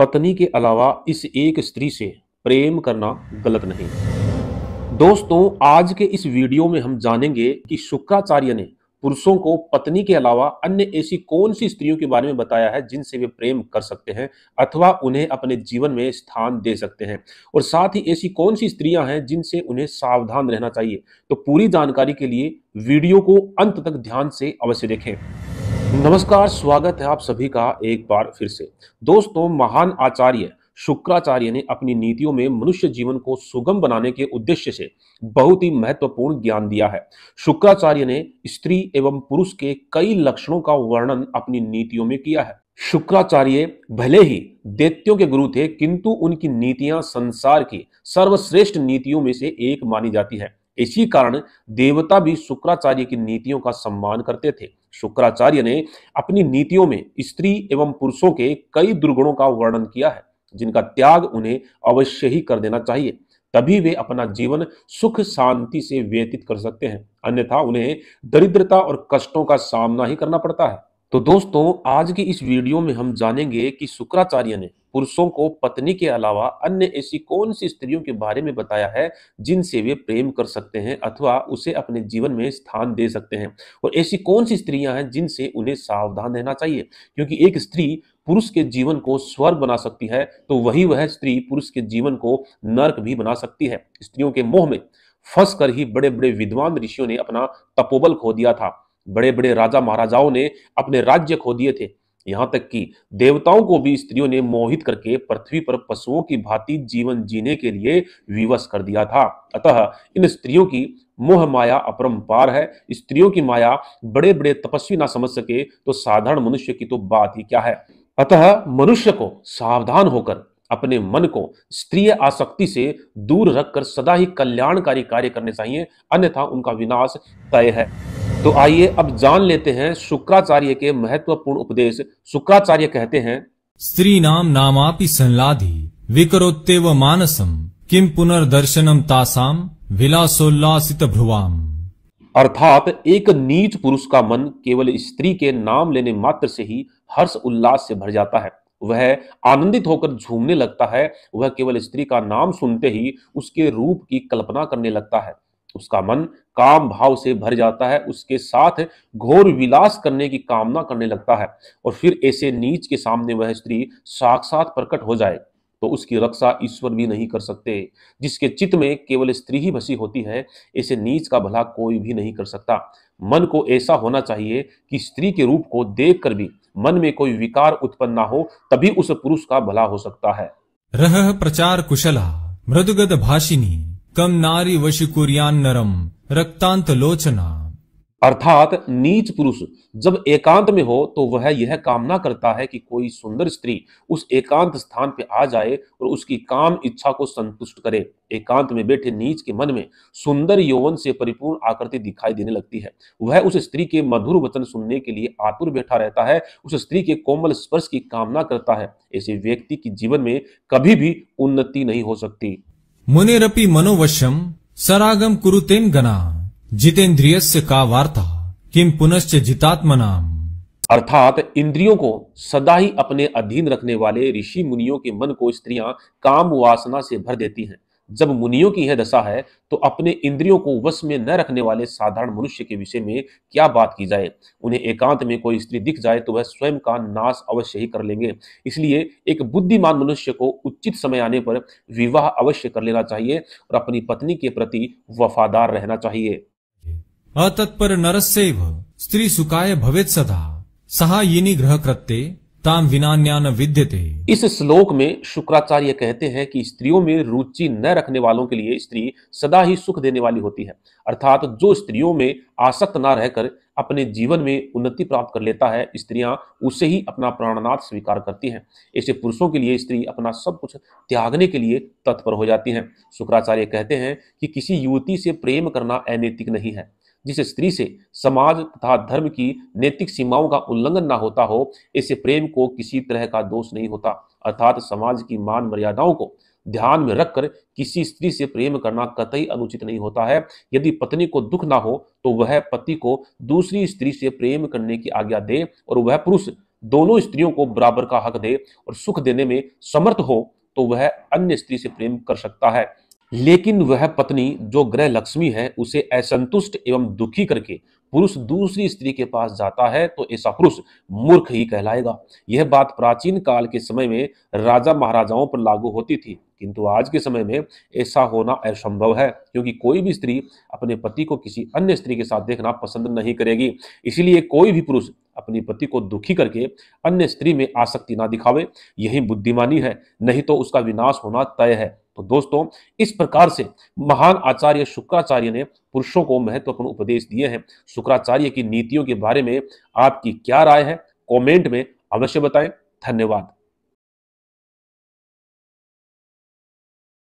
पत्नी के अलावा इस एक स्त्री से प्रेम करना गलत नहीं दोस्तों आज के इस वीडियो में हम जानेंगे कि शुक्राचार्य ने पुरुषों को पत्नी के अलावा अन्य ऐसी कौन सी स्त्रियों के बारे में बताया है जिनसे वे प्रेम कर सकते हैं अथवा उन्हें अपने जीवन में स्थान दे सकते हैं और साथ ही ऐसी कौन सी स्त्रियां हैं जिनसे उन्हें सावधान रहना चाहिए तो पूरी जानकारी के लिए वीडियो को अंत तक ध्यान से अवश्य देखें नमस्कार स्वागत है आप सभी का एक बार फिर से दोस्तों महान आचार्य शुक्राचार्य ने अपनी नीतियों में मनुष्य जीवन को सुगम बनाने के उद्देश्य से बहुत ही महत्वपूर्ण ज्ञान दिया है शुक्राचार्य ने स्त्री एवं पुरुष के कई लक्षणों का वर्णन अपनी नीतियों में किया है शुक्राचार्य भले ही दैत्यों के गुरु थे किंतु उनकी नीतियां संसार की सर्वश्रेष्ठ नीतियों में से एक मानी जाती है इसी कारण देवता भी शुक्राचार्य की नीतियों का सम्मान करते थे शुक्राचार्य ने अपनी नीतियों में स्त्री एवं पुरुषों के कई दुर्गुणों का वर्णन किया है जिनका त्याग उन्हें अवश्य ही कर देना चाहिए तभी वे अपना जीवन सुख शांति से व्यतीत कर सकते हैं अन्यथा उन्हें दरिद्रता और कष्टों का सामना ही करना पड़ता है तो दोस्तों आज की इस वीडियो में हम जानेंगे कि शुक्राचार्य ने पुरुषों को पत्नी के अलावा अन्य ऐसी कौन सी स्त्रियों के बारे में बताया है जिनसे वे प्रेम कर सकते हैं अथवा उसे अपने जीवन में स्थान दे सकते हैं और ऐसी कौन सी स्त्रियां हैं जिनसे उन्हें सावधान रहना चाहिए क्योंकि एक स्त्री पुरुष के जीवन को स्वर्ग बना सकती है तो वही वह स्त्री पुरुष के जीवन को नर्क भी बना सकती है स्त्रियों के मोह में फंस कर ही बड़े बड़े विद्वान ऋषियों ने अपना तपोबल खो दिया था बड़े बड़े राजा महाराजाओं ने अपने राज्य खो दिए थे यहां तक कि देवताओं को भी स्त्रियों ने मोहित करके पृथ्वी पर पशुओं की भांति जीवन जीने के लिए विवश कर दिया था अतः इन स्त्रियों की मोह माया अपरंपार है स्त्रियों की माया बड़े बड़े तपस्वी ना समझ सके तो साधारण मनुष्य की तो बात ही क्या है अतः मनुष्य को सावधान होकर अपने मन को स्त्रीय आसक्ति से दूर रखकर सदा ही कल्याणकारी कार्य करने चाहिए अन्यथा उनका विनाश तय है तो आइए अब जान लेते हैं शुक्राचार्य के महत्वपूर्ण उपदेश शुक्राचार्य कहते हैं स्त्री नाम नामापि संलाधि विकरोते व मानसम किम पुनर्दर्शनम तासाम विलासोल्लासित भ्रुवाम अर्थात एक नीच पुरुष का मन केवल स्त्री के नाम लेने मात्र से ही हर्ष उल्लास से भर जाता है वह आनंदित होकर झूमने लगता है वह केवल स्त्री का नाम सुनते ही उसके रूप की कल्पना करने लगता है उसका मन काम भाव से भर जाता है उसके साथ घोर विलास करने की कामना करने लगता है और फिर ऐसे नीच के सामने वह स्त्री साक्षात प्रकट हो जाए तो उसकी रक्षा ईश्वर भी नहीं कर सकते जिसके चित्त में केवल स्त्री ही बसी होती है ऐसे नीच का भला कोई भी नहीं कर सकता मन को ऐसा होना चाहिए कि स्त्री के रूप को देख कर भी मन में कोई विकार उत्पन्न ना हो तभी उस पुरुष का भला हो सकता है रह प्रचार कुशला मृदुगद भाषिनी कम नारी वशिकुरियान नरम रक्तांत लोचना अर्थात नीच पुरुष जब एकांत में हो तो वह यह कामना करता है कि कोई सुंदर स्त्री उस एकांत स्थान पर आ जाए और उसकी काम इच्छा को संतुष्ट करे एकांत में बैठे नीच के मन में सुंदर यौवन से परिपूर्ण आकृति दिखाई देने लगती है वह उस स्त्री के मधुर वचन सुनने के लिए आतुर बैठा रहता है उस स्त्री के कोमल स्पर्श की कामना करता है ऐसे व्यक्ति की जीवन में कभी भी उन्नति नहीं हो सकती मुनेरपि मनोवश्यम सरागम कुरुतेन गना जितेन्द्रिय का वार्ता किम पुनश्च जितात्मनाम अर्थात इंद्रियों को सदा ही अपने अधीन रखने वाले ऋषि मुनियों के मन को स्त्रियां काम वासना से भर देती हैं जब मुनियों की यह दशा है तो अपने इंद्रियों को वश में न रखने वाले साधारण मनुष्य के विषय में क्या बात की जाए उन्हें एकांत में कोई स्त्री दिख जाए तो वह स्वयं का नाश अवश्य ही कर लेंगे इसलिए एक बुद्धिमान मनुष्य को उचित समय आने पर विवाह अवश्य कर लेना चाहिए और अपनी पत्नी के प्रति वफादार रहना चाहिए अतत्पर नरस्य स्त्री सुखाय भवेत सदा सहा ग्रह कृत्य ताम विनान्यान विद्यते इस श्लोक में शुक्राचार्य कहते हैं कि स्त्रियों में रुचि न रखने वालों के लिए स्त्री सदा ही सुख देने वाली होती है अर्थात जो स्त्रियों में आसक्त ना रहकर अपने जीवन में उन्नति प्राप्त कर लेता है स्त्रियां उसे ही अपना प्राणनाथ स्वीकार करती हैं ऐसे पुरुषों के लिए स्त्री अपना सब कुछ त्यागने के लिए तत्पर हो जाती हैं शुक्राचार्य कहते हैं कि किसी युवती से प्रेम करना अनैतिक नहीं है जिस स्त्री से समाज तथा धर्म की नैतिक सीमाओं का उल्लंघन ना होता हो इसे प्रेम को किसी तरह का दोष नहीं होता अर्थात समाज की मान मर्यादाओं को ध्यान में रखकर किसी स्त्री से प्रेम करना कतई अनुचित नहीं होता है यदि पत्नी को दुख ना हो तो वह पति को दूसरी स्त्री से प्रेम करने की आज्ञा दे और वह पुरुष दोनों स्त्रियों को बराबर का हक दे और सुख देने में समर्थ हो तो वह अन्य स्त्री से प्रेम कर सकता है लेकिन वह पत्नी जो ग्रह लक्ष्मी है उसे असंतुष्ट एवं दुखी करके पुरुष दूसरी स्त्री के पास जाता है तो ऐसा पुरुष मूर्ख ही कहलाएगा यह बात प्राचीन काल के समय में राजा महाराजाओं पर लागू होती थी किंतु आज के समय में ऐसा होना असंभव है क्योंकि कोई भी स्त्री अपने पति को किसी अन्य स्त्री के साथ देखना पसंद नहीं करेगी इसलिए कोई भी पुरुष अपने पति को दुखी करके अन्य स्त्री में आसक्ति ना दिखावे यही बुद्धिमानी है नहीं तो उसका विनाश होना तय है तो दोस्तों इस प्रकार से महान आचार्य शुक्राचार्य ने पुरुषों को महत्वपूर्ण उपदेश दिए हैं शुक्राचार्य की नीतियों के बारे में आपकी क्या राय है कमेंट में अवश्य बताएं धन्यवाद